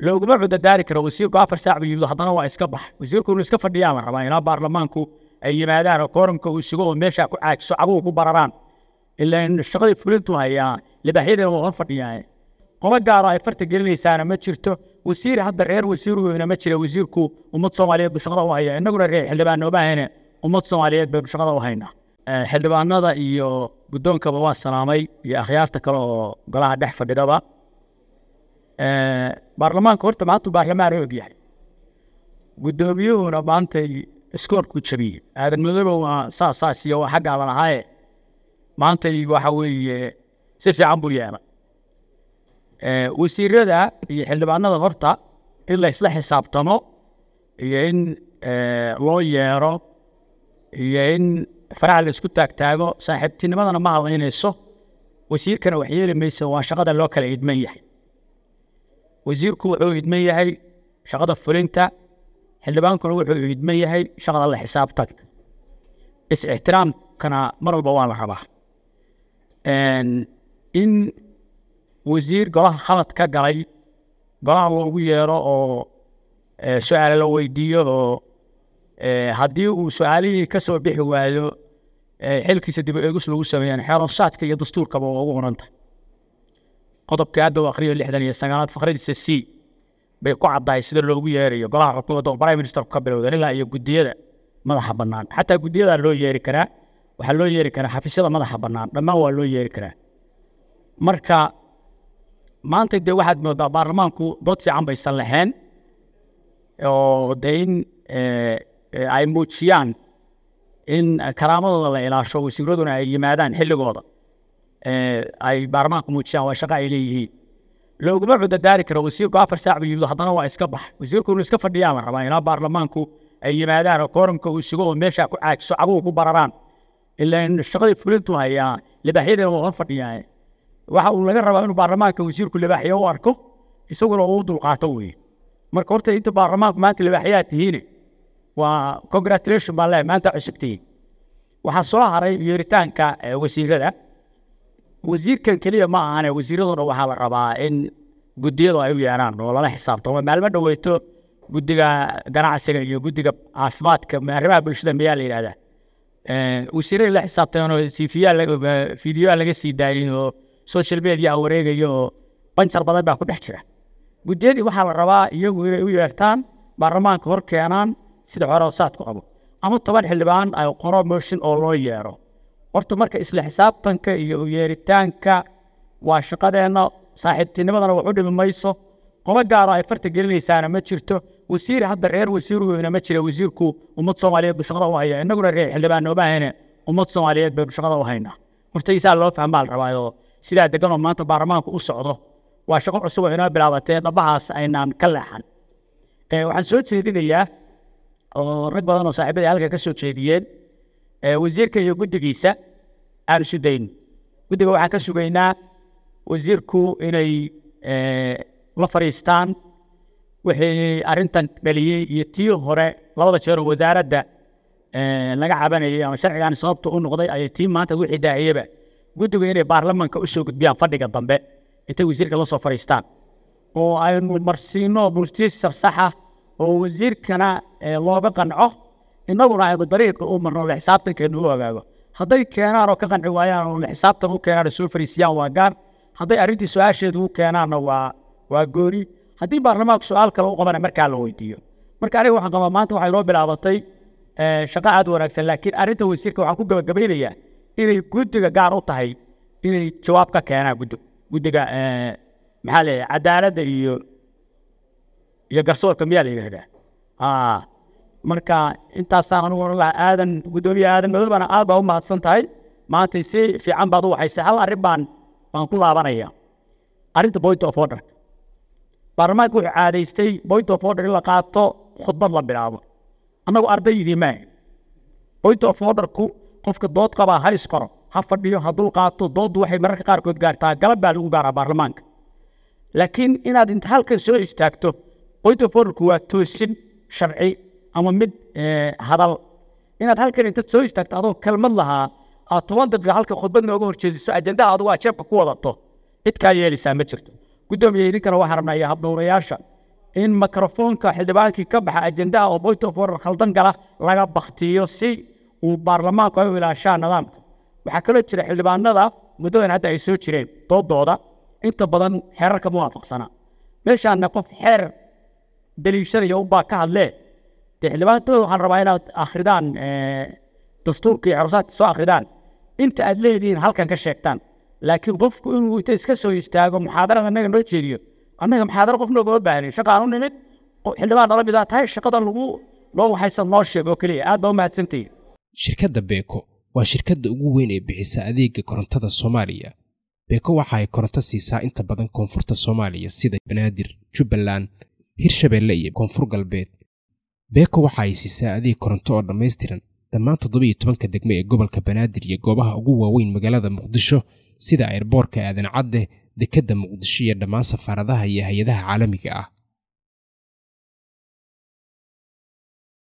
looguma cudadaari karo wasiirku afar saac buu yimid haddana waa iska bax wasiirku inuu iska fadhiyaa la rabaa ilaa baarlamaanku ay yimaadaan oo kooranka uu sugo oo meesha ku caajiso caguhu ku bararaan ilaa shaqadii fulintu hayaa libaxyadina waa la fadhiyaa qolo gaaro ah ay farta gelinaysaana ma jirto wasiir hadda reer wasiir weyna ma jira wasiirku ummad soomaaliyeed buu shaqada u haya innaguna reer xildhibaan ummad soomaaliyeed baynu shaqada u haynaa eh, xildhibaanada iyo guddoonkaba waa salaamay iyo akhyaarta kale oo golaha dhex fadhidaba baarlamaanka horta maanta baarlamaana ogyahay guddoomiyuhuna maanta iskoorku jabiyey aadan madobo waa saas iyo waa xaggaadan ahaaye maanta waxa weeye si fiican buu yeela wasiirada iyo xildhibaanada horta in la isla xisaabtamo iyo in loo yeero iyo in faraca la isku taagtaago saaxiibtinimadana ma hadlaynayso wasiirkana wax yeeli maysa waa shaqada loo kala idman yahay wasiirku wuxuu idman yahay shaqada fulinta xildhibaankuna wuxuu idman yahay shaqada la is-ixtiraamkana mar walba waa la rabaa in wasiir golaha khalad ka galay golaha loogu yeero oo su-aale la weydiiyo oo haddii uu su-aalihii ka soo bixi waayo xilkiisa dib eegus lagu sameeyaan xeerosaadka iyo dastuurkaba waa ugu qoranta qodobka aad ba u akhriyo lixdan iyo sagaalaad fakradiisa c bay ku caddahay sida loogu yeerayo golaha xukuumadda oo prime ministerku ka bilowdan ilaa iyo gudiyada madaxa bannaan xataa gudiyadaa loo yeeri karaa waxaa loo yeeri karaa xafiisyada madaxa bannaan dhammaan waa loo yeeri karaa marka maanta dee waxaad moodaa baarlamaanku dood fiican baysan lahayn oo dee in eh, ay muujiyaan in karaamadooda la ilaasho wasiiraduna ay yimaadaan xilligooda Eh, ay baarlamaanku muujisaan waa shaqa ay leeyihiin looguma cudadaari karo wasiirku afar saac buu yimid haddana waa iska bax wasiirku inuu iska fadhiyaa rabaa ilaa baarlamaanku ay yimaadaan oo kooramka uu sugo oo meesha ku caajiso caguhu ku bararaan ilaan shaqadii fulintu hayaa libaaxyadana waa fadhiyaa waxa uu laga rabaa inuu baarlamaanka wasiirku libaaxyo u arko isaguna uu dulqaato weeye marka horta inta baarlamaanku maanta libaaxyaha tihiin waa congratulation baan leeyahay maanta cusubtihiin waxaa soo haray yeeritaanka eh, wasiirada wasiirkan keliya ma ahane wasiiraduna waxaa la rabaa in gudiyadu ay u yeeraan oo lala xisaabtamo maalmo dhaweyto guddiga ganacsiga iyo guddiga caafimaadka arrimaha bulshada mayaa la yidhahdaa wasiiradii la xisaabtameenoo sifiyaa laga sii daayin oo social media wareegaya oo banjar badan baa ku dhex jira gudiyadii waxaa la rabaa iyagu inay u yeertaan baarlamaanka hor keenaan sida xore ku qabo ama toban xildhibaan ay qoro motion oo loo yeero horta marka isla xisaabtanka iyo u yeeritaanka waa shaqadeenna saaxiibtinimadana wax u dhimi mayso qolo gaaro ay farta gelinaysaana ma jirto wasiir hadda reer wasiir weyna ma jira wasiirku ummad soomaaliyeed buu shaqada u haya innaguna reer xildhibaano ma ahayne ummad soomaaliyeed baynu shaqada u haynaa hortaysaa loo fahmaa la rabaayoo sidaa deganoo maanta baarlamaanku u socdo waa shaqo cusub oo inoo bilaabatee dhabahaas aynaan ka leexan waxaan soo jeedinayaa oo rag badan oo saaxiibada halka ka soo jeediyeen wasiirka iyo guddigiisa aan isu dayn guddiga waxaan ka sugaynaa wasiirku inay eh, la fariistaan wixii arrintan dhaliyey iyo tii hore labada jeer oo wasaaradda eh, laga cabanayay ama sharcigan sababta u noqday ayay tii maanta wixii daahiyeba guddigu inay baarlamanka u soo gudbiyaan fadhiga dambe intay wasiirka la soo fadhiistaan oo aynu marsiino bulshiis sabsaxa oo wasiirkana eh, looga qanco innaguna aynu dariiqa u marno xisaabtankeenu u ogaago hadday keenaan oo ka qanci waayaan oo xisaabtan u keenaan soo fariisiyaan waa gaar hadday arrintii su-aasheedu u keenaanna waa waa gooni haddii baarlamaanku su-aal kale u qabana markaa la weydiiyo marka aniga waxaan qabaa maanta waxay noo bilaabatay eh, shaqo aad wanaagsan laakiin arrinta wasiirka waxaan ku gabagabaynayaa inay guddiga gaar u tahay inay jawaab ka keenaan guddiga guddiga eh, maxaa la cadaaladda iyo iyo garsoorka miyaa la yidhaahdaa marka intaasa angu aadan gudoomiye aadan madobana aad baa u mahadsan tahay maanta si fiican baad u waxaysa hal arrin baan baan ku laabanaya arrinta point of order baarlamaanka wuxuu caadaystay point of order in la qaato khudbad la bilaabo annagu ardaydii maa point of orderku qofka dood qabaa ha iskoro ha fadhiyo ha dul qaato dooddu waxay mararka qaarkood gaartaa galab baa lagu gaaraa baarlamaanka laakiin inaad inta halkan soo istaagto point of orderku waa toosin sharci ama mid e, hadal inaad halkan intaad soo istaagto adoo kelmad lahaa aad toban daqiiqa halka khudbad nooga horjeediso ajendaha adigu aad ku wadato cid kaa yeelaysaa ma jirto guddoomiye idinkana waxaan rabnaa iyo habdhowrayaasha in mikrofoonka xildhibaankii ka baxa ajendaha oo point of order khaldan gala laga baktiyo si uu baarlamaanku ay u ilaashaa nidaamka waxaa kaloo jira xildhibaanada muddadan hadda ay soo jireen doodooda inta badan xeerarka muwaafaqsanaa meeshaana qof xeer deliishanaya unbaa ka hadlee xildhibaanto waxaan rabaa inaad akridaan dastuurka iyo carusaadka soo akridaan inta aad leedihiin halkan ka sheegtaan laakiin qofku inuu ita iska soo istaago muxaadarada annaga noo jeediyo annaga muxaadaro qof noogama baahnin shaqa aan u nimid xildhibaan nala tahay shaqada lagu loo waxaysan noo sheeg keliya aad baa u mahadsantahiin shirkadda beeko waa shirkadda ugu weyn ee bixisa adeega korontada soomaaliya beeko waxa ay koronto siisaa inta badan koonfurta soomaaliya sida banaadir jubbaland hirshabeelle iyo koonfur galbeed beeko waxa ay siisaa adeeg koronto oo dhammaystiran dhammaan toddobiyo tobanka degmo ee gobolka banaadir iyo goobaha ugu waaweyn magaalada muqdisho sida airboorka aadan cadde dekedda muqdisho iyo dhammaan safaaradaha iyo hay-adaha caalamiga ah